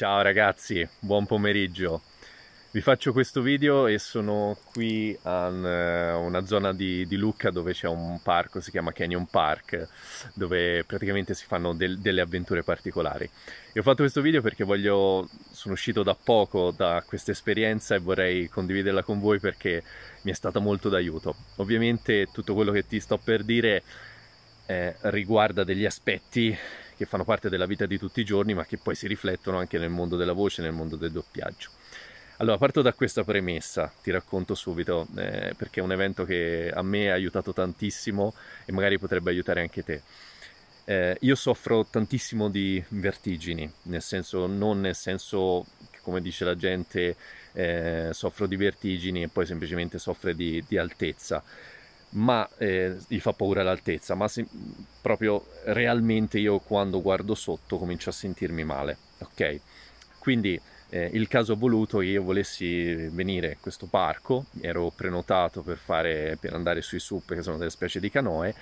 Ciao ragazzi, buon pomeriggio. Vi faccio questo video e sono qui a eh, una zona di, di Lucca dove c'è un parco, si chiama Canyon Park, dove praticamente si fanno del, delle avventure particolari. E ho fatto questo video perché voglio, sono uscito da poco da questa esperienza e vorrei condividerla con voi perché mi è stata molto d'aiuto. Ovviamente tutto quello che ti sto per dire eh, riguarda degli aspetti che fanno parte della vita di tutti i giorni ma che poi si riflettono anche nel mondo della voce, nel mondo del doppiaggio. Allora, parto da questa premessa, ti racconto subito, eh, perché è un evento che a me ha aiutato tantissimo e magari potrebbe aiutare anche te. Eh, io soffro tantissimo di vertigini, nel senso, non nel senso che, come dice la gente, eh, soffro di vertigini e poi semplicemente soffro di, di altezza ma eh, gli fa paura l'altezza, ma se, proprio realmente io quando guardo sotto comincio a sentirmi male, ok? Quindi eh, il caso voluto che io volessi venire a questo parco, ero prenotato per, fare, per andare sui SUP che sono delle specie di canoe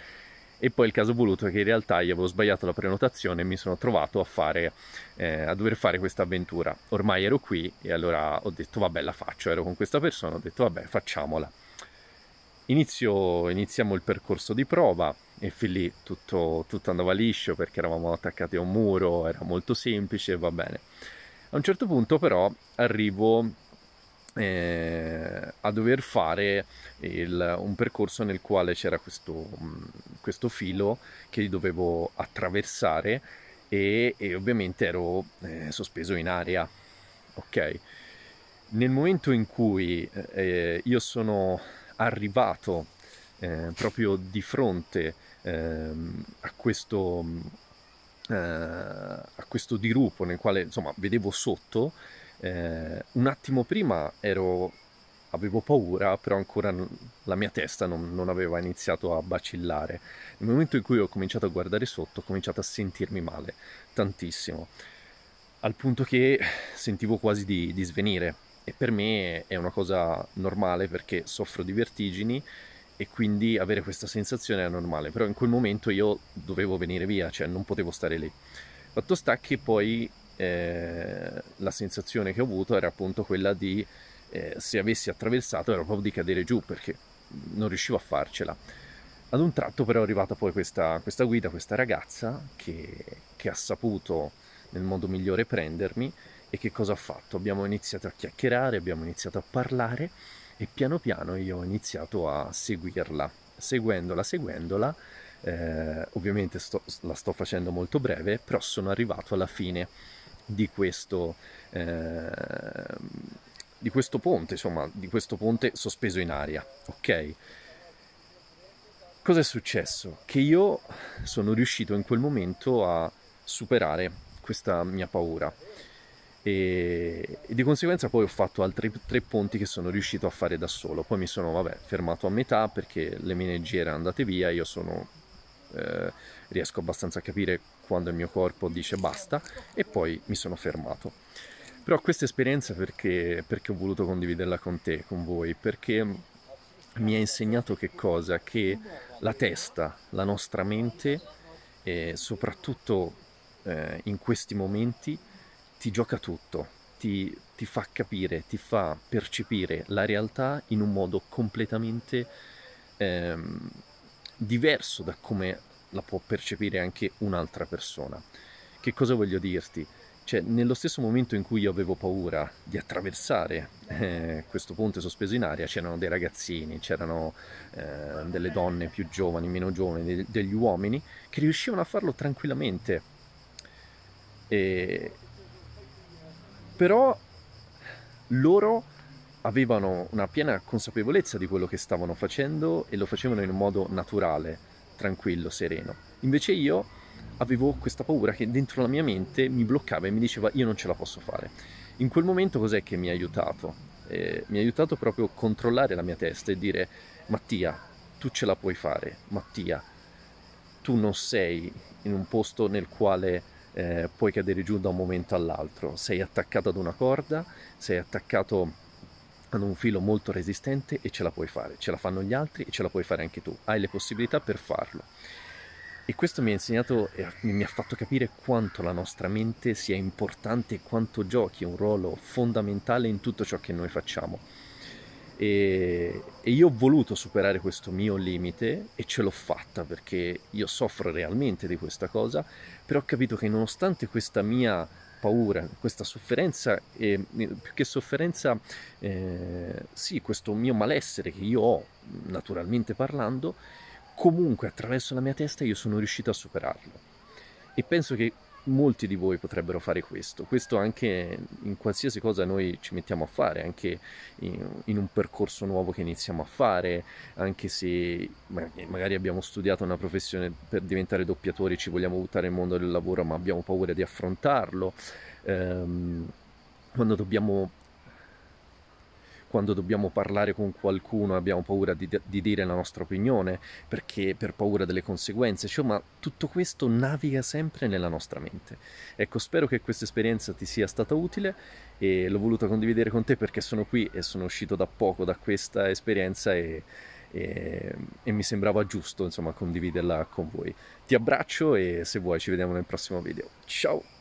e poi il caso voluto è che in realtà io avevo sbagliato la prenotazione e mi sono trovato a, fare, eh, a dover fare questa avventura. Ormai ero qui e allora ho detto vabbè la faccio, ero con questa persona, ho detto vabbè facciamola. Inizio, iniziamo il percorso di prova e fin lì tutto, tutto andava liscio perché eravamo attaccati a un muro, era molto semplice, va bene. A un certo punto però arrivo eh, a dover fare il, un percorso nel quale c'era questo, mm, questo filo che dovevo attraversare e, e ovviamente ero eh, sospeso in aria. Ok, nel momento in cui eh, io sono arrivato eh, proprio di fronte eh, a questo eh, a questo dirupo nel quale insomma vedevo sotto eh, un attimo prima ero avevo paura, però ancora la mia testa non, non, aveva iniziato a vacillare. Nel momento in cui ho cominciato a guardare sotto, ho cominciato a sentirmi male, tantissimo, al punto che sentivo quasi di, di svenire e per me è una cosa normale perché soffro di vertigini e quindi avere questa sensazione è normale, però in quel momento io dovevo venire via, cioè non potevo stare lì. Fatto sta che poi eh, la sensazione che ho avuto era appunto quella di eh, se avessi attraversato era proprio di cadere giù perché non riuscivo a farcela. Ad un tratto però è arrivata poi questa, questa guida, questa ragazza che, che ha saputo nel modo migliore prendermi e che cosa ho fatto? Abbiamo iniziato a chiacchierare, abbiamo iniziato a parlare e piano piano io ho iniziato a seguirla. Seguendola, seguendola, eh, ovviamente sto, la sto facendo molto breve, però sono arrivato alla fine di questo, eh, di questo ponte, insomma, di questo ponte sospeso in aria, ok? Cosa è successo? Che io sono riuscito in quel momento a superare questa mia paura e, e di conseguenza poi ho fatto altri tre ponti che sono riuscito a fare da solo. Poi mi sono vabbè, fermato a metà perché le mie energie erano andate via, io sono eh, riesco abbastanza a capire quando il mio corpo dice basta e poi mi sono fermato. Però questa esperienza perché, perché ho voluto condividerla con te, con voi, perché mi ha insegnato che cosa? Che la testa, la nostra mente, eh, soprattutto eh, in questi momenti, ti gioca tutto, ti, ti, fa capire, ti fa percepire la realtà in un modo completamente ehm, diverso da come la può percepire anche un'altra persona. Che cosa voglio dirti? Cioè, nello stesso momento in cui io avevo paura di attraversare eh, questo ponte sospeso in aria, c'erano dei ragazzini, c'erano eh, delle donne più giovani, meno giovani, de- degli uomini che riuscivano a farlo tranquillamente. E, però loro avevano una piena consapevolezza di quello che stavano facendo e lo facevano in un modo naturale, tranquillo, sereno. Invece io avevo questa paura che dentro la mia mente mi bloccava e mi diceva io non ce la posso fare. In quel momento cos'è che mi ha aiutato? Eh, mi ha aiutato proprio a controllare la mia testa e dire Mattia, tu ce la puoi fare, Mattia, tu non sei in un posto nel quale eh, puoi cadere giù da un momento all'altro. Sei attaccato ad una corda, sei attaccato ad un filo molto resistente e ce la puoi fare, ce la fanno gli altri e ce la puoi fare anche tu, hai le possibilità per farlo. E questo mi ha insegnato e mi ha fatto capire quanto la nostra mente sia importante e quanto giochi un ruolo fondamentale in tutto ciò che noi facciamo. E, e, io ho voluto superare questo mio limite e ce l'ho fatta perché io soffro realmente di questa cosa, però ho capito che nonostante questa mia paura, questa sofferenza, eh, più che sofferenza, eh, sì, questo mio malessere che io ho naturalmente parlando, comunque attraverso la mia testa io sono riuscito a superarlo. E penso che molti di voi potrebbero fare questo. Questo anche in qualsiasi cosa noi ci mettiamo a fare, anche in, in un percorso nuovo che iniziamo a fare, anche se magari abbiamo studiato una professione per diventare doppiatori, ci vogliamo buttare nel mondo del lavoro, ma abbiamo paura di affrontarlo. Ehm, quando dobbiamo quando dobbiamo parlare con qualcuno abbiamo paura di, di dire la nostra opinione perché per paura delle conseguenze, cioè, tutto questo naviga sempre nella nostra mente. Ecco, spero che questa esperienza ti sia stata utile e l'ho voluta condividere con te perché sono qui e sono uscito da poco da questa esperienza e, e, e mi sembrava giusto insomma condividerla con voi. Ti abbraccio e se vuoi ci vediamo nel prossimo video. Ciao!